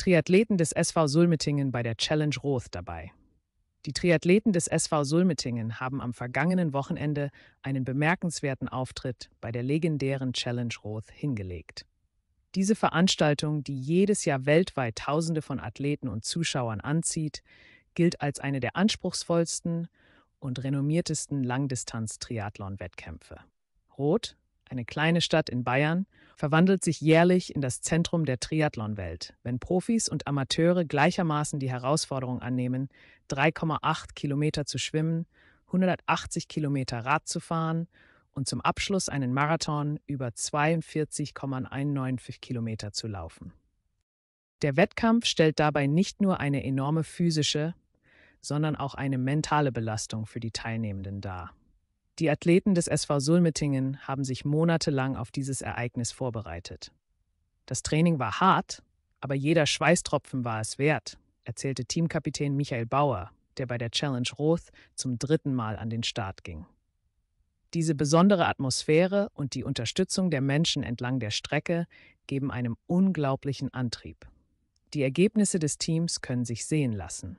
Triathleten des SV Sulmetingen bei der Challenge Roth dabei. Die Triathleten des SV Sulmetingen haben am vergangenen Wochenende einen bemerkenswerten Auftritt bei der legendären Challenge Roth hingelegt. Diese Veranstaltung, die jedes Jahr weltweit Tausende von Athleten und Zuschauern anzieht, gilt als eine der anspruchsvollsten und renommiertesten Langdistanz-Triathlon-Wettkämpfe. Roth eine kleine Stadt in Bayern, verwandelt sich jährlich in das Zentrum der Triathlonwelt, wenn Profis und Amateure gleichermaßen die Herausforderung annehmen, 3,8 Kilometer zu schwimmen, 180 Kilometer Rad zu fahren und zum Abschluss einen Marathon über 42,195 Kilometer zu laufen. Der Wettkampf stellt dabei nicht nur eine enorme physische, sondern auch eine mentale Belastung für die Teilnehmenden dar. Die Athleten des SV Sulmetingen haben sich monatelang auf dieses Ereignis vorbereitet. Das Training war hart, aber jeder Schweißtropfen war es wert, erzählte Teamkapitän Michael Bauer, der bei der Challenge Roth zum dritten Mal an den Start ging. Diese besondere Atmosphäre und die Unterstützung der Menschen entlang der Strecke geben einem unglaublichen Antrieb. Die Ergebnisse des Teams können sich sehen lassen.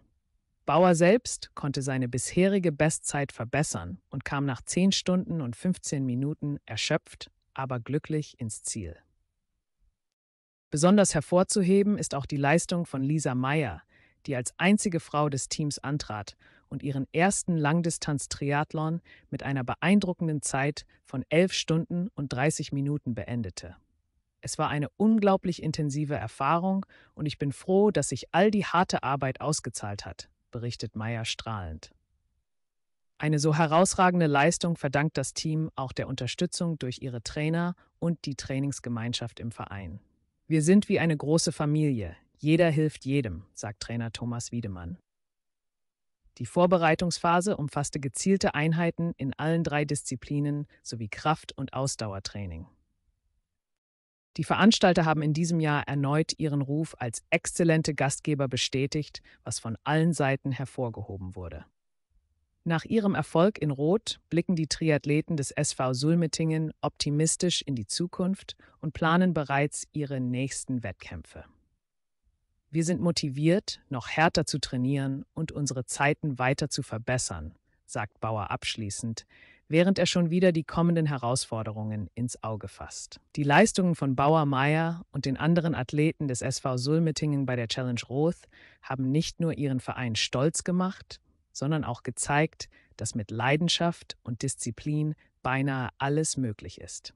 Bauer selbst konnte seine bisherige Bestzeit verbessern und kam nach 10 Stunden und 15 Minuten erschöpft, aber glücklich ins Ziel. Besonders hervorzuheben ist auch die Leistung von Lisa Meyer, die als einzige Frau des Teams antrat und ihren ersten Langdistanz-Triathlon mit einer beeindruckenden Zeit von 11 Stunden und 30 Minuten beendete. Es war eine unglaublich intensive Erfahrung und ich bin froh, dass sich all die harte Arbeit ausgezahlt hat, berichtet Meyer strahlend. Eine so herausragende Leistung verdankt das Team auch der Unterstützung durch ihre Trainer und die Trainingsgemeinschaft im Verein. Wir sind wie eine große Familie. Jeder hilft jedem, sagt Trainer Thomas Wiedemann. Die Vorbereitungsphase umfasste gezielte Einheiten in allen drei Disziplinen sowie Kraft- und Ausdauertraining. Die Veranstalter haben in diesem Jahr erneut ihren Ruf als exzellente Gastgeber bestätigt, was von allen Seiten hervorgehoben wurde. Nach ihrem Erfolg in Rot blicken die Triathleten des SV Sulmetingen optimistisch in die Zukunft und planen bereits ihre nächsten Wettkämpfe. Wir sind motiviert, noch härter zu trainieren und unsere Zeiten weiter zu verbessern, sagt Bauer abschließend, während er schon wieder die kommenden Herausforderungen ins Auge fasst. Die Leistungen von Bauer Meier und den anderen Athleten des SV Sulmetingen bei der Challenge Roth haben nicht nur ihren Verein stolz gemacht, sondern auch gezeigt, dass mit Leidenschaft und Disziplin beinahe alles möglich ist.